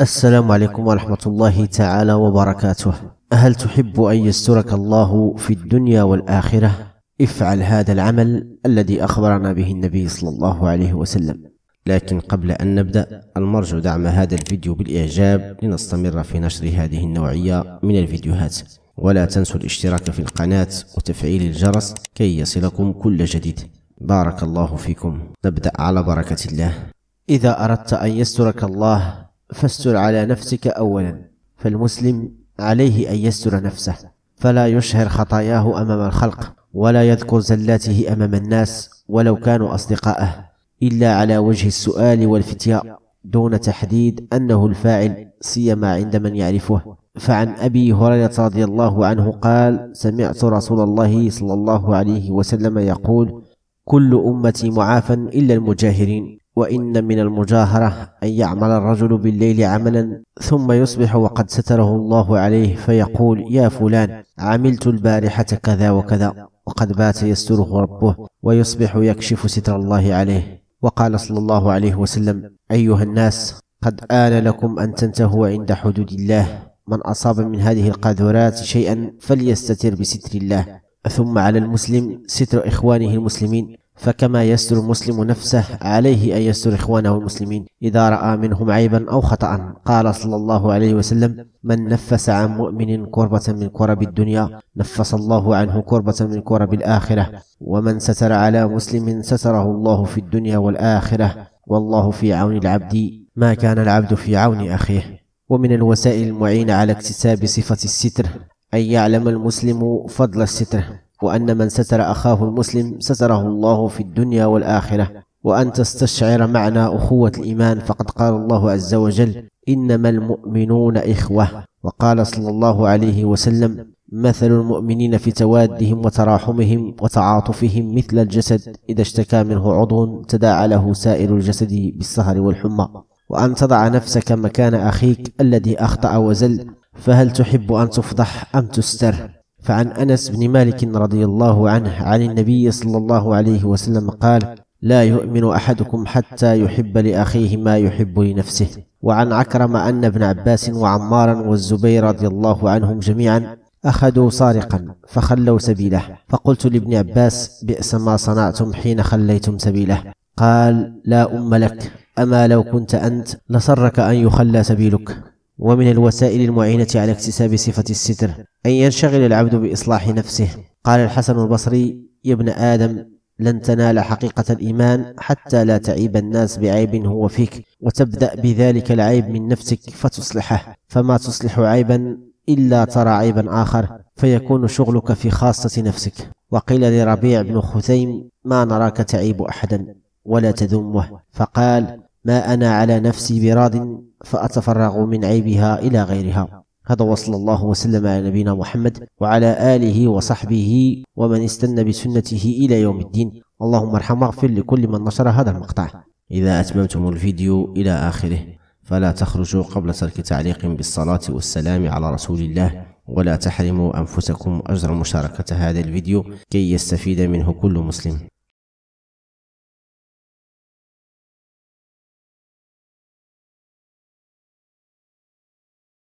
السلام عليكم ورحمة الله تعالى وبركاته هل تحب أن يسترك الله في الدنيا والآخرة؟ افعل هذا العمل الذي أخبرنا به النبي صلى الله عليه وسلم لكن قبل أن نبدأ المرجو دعم هذا الفيديو بالإعجاب لنستمر في نشر هذه النوعية من الفيديوهات ولا تنسوا الاشتراك في القناة وتفعيل الجرس كي يصلكم كل جديد بارك الله فيكم نبدأ على بركة الله إذا أردت أن يسترك الله فاستر على نفسك أولا فالمسلم عليه أن يستر نفسه فلا يشهر خطاياه أمام الخلق ولا يذكر زلاته أمام الناس ولو كانوا أصدقاءه إلا على وجه السؤال والفتياء دون تحديد أنه الفاعل سيما عند من يعرفه فعن أبي هريرة رضي الله عنه قال سمعت رسول الله صلى الله عليه وسلم يقول كل أمتي معافى إلا المجاهرين وإن من المجاهرة أن يعمل الرجل بالليل عملا ثم يصبح وقد ستره الله عليه فيقول يا فلان عملت البارحة كذا وكذا وقد بات يستره ربه ويصبح يكشف ستر الله عليه وقال صلى الله عليه وسلم أيها الناس قد آن لكم أن تنتهوا عند حدود الله من أصاب من هذه القاذورات شيئا فليستتر بستر الله ثم على المسلم ستر إخوانه المسلمين فكما يستر المسلم نفسه عليه أن يستر إخوانه المسلمين إذا رأى منهم عيبا أو خطأ قال صلى الله عليه وسلم من نفس عن مؤمن كربة من كرب الدنيا نفس الله عنه كربة من كرب الآخرة ومن ستر على مسلم ستره الله في الدنيا والآخرة والله في عون العبد ما كان العبد في عون أخيه ومن الوسائل المعينة على اكتساب صفة الستر أن يعلم المسلم فضل الستر وأن من ستر أخاه المسلم ستره الله في الدنيا والآخرة وأن تستشعر معنى أخوة الإيمان فقد قال الله عز وجل إنما المؤمنون إخوة وقال صلى الله عليه وسلم مثل المؤمنين في توادهم وتراحمهم وتعاطفهم مثل الجسد إذا اشتكى منه عضو تداعى له سائر الجسد بالسهر والحمى وأن تضع نفسك مكان أخيك الذي أخطأ وزل فهل تحب أن تفضح أم تستر فعن أنس بن مالك رضي الله عنه عن النبي صلى الله عليه وسلم قال لا يؤمن أحدكم حتى يحب لأخيه ما يحب لنفسه وعن عكرم أن ابن عباس وعمارا والزبير رضي الله عنهم جميعا أخذوا سارقا فخلوا سبيله فقلت لابن عباس بئس ما صنعتم حين خليتم سبيله قال لا أم لك أما لو كنت أنت لسرك أن يخلى سبيلك ومن الوسائل المعينة على اكتساب صفة الستر أن ينشغل العبد بإصلاح نفسه قال الحسن البصري يا ابن آدم لن تنال حقيقة الإيمان حتى لا تعيب الناس بعيب هو فيك وتبدأ بذلك العيب من نفسك فتصلحه فما تصلح عيبا إلا ترى عيبا آخر فيكون شغلك في خاصة نفسك وقيل لربيع بن خثيم ما نراك تعيب أحدا ولا تذمه فقال ما أنا على نفسي براض فأتفرغ من عيبها إلى غيرها هذا وصلى الله وسلم على نبينا محمد وعلى آله وصحبه ومن استنى بسنته إلى يوم الدين اللهم ارحم واغفر لكل من نشر هذا المقطع إذا أتممتم الفيديو إلى آخره فلا تخرجوا قبل ترك تعليق بالصلاة والسلام على رسول الله ولا تحرموا أنفسكم أجر مشاركة هذا الفيديو كي يستفيد منه كل مسلم